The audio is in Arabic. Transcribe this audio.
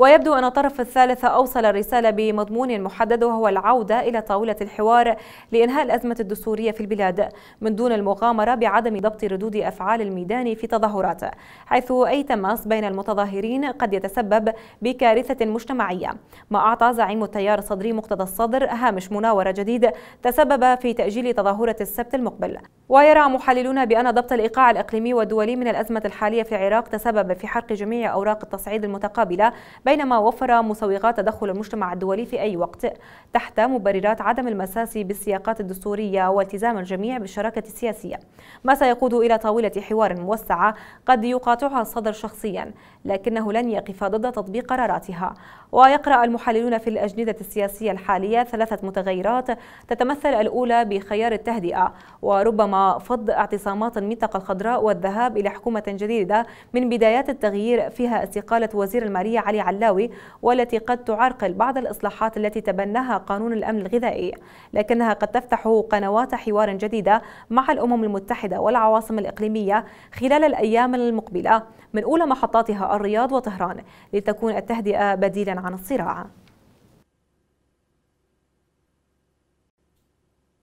ويبدو أن الطرف الثالث أوصل الرسالة بمضمون محدد وهو العودة إلى طاولة الحوار لإنهاء الأزمة الدستورية في البلاد من دون المغامرة بعدم ضبط ردود أفعال الميدان في تظاهرات حيث أي تماس بين المتظاهرين قد يتسبب بكارثة مجتمعية ما أعطى زعيم التيار الصدري مقتدى الصدر هامش مناورة جديد تسبب في تأجيل تظاهرة السبت المقبل ويرى محللون بأن ضبط الإيقاع الإقليمي والدولي من الأزمة الحالية في العراق تسبب في حرق جميع أوراق التصعيد المتقابلة بينما وفر مسوغات تدخل المجتمع الدولي في أي وقت تحت مبررات عدم المساس بالسياقات الدستورية والتزام الجميع بالشراكة السياسية ما سيقود إلى طاولة حوار موسعة قد يقاطعها الصدر شخصيا لكنه لن يقف ضد تطبيق قراراتها ويقرأ المحللون في الأجندة السياسية الحالية ثلاثة متغيرات تتمثل الأولى بخيار التهدئة وربما فض اعتصامات المنطقة الخضراء والذهاب إلى حكومة جديدة من بدايات التغيير فيها استقالة وزير المالية علي علي العلاوي والتي قد تعرقل بعض الإصلاحات التي تبناها قانون الأمن الغذائي لكنها قد تفتح قنوات حوار جديدة مع الأمم المتحدة والعواصم الإقليمية خلال الأيام المقبلة من أولى محطاتها الرياض وطهران لتكون التهدئة بديلا عن الصراع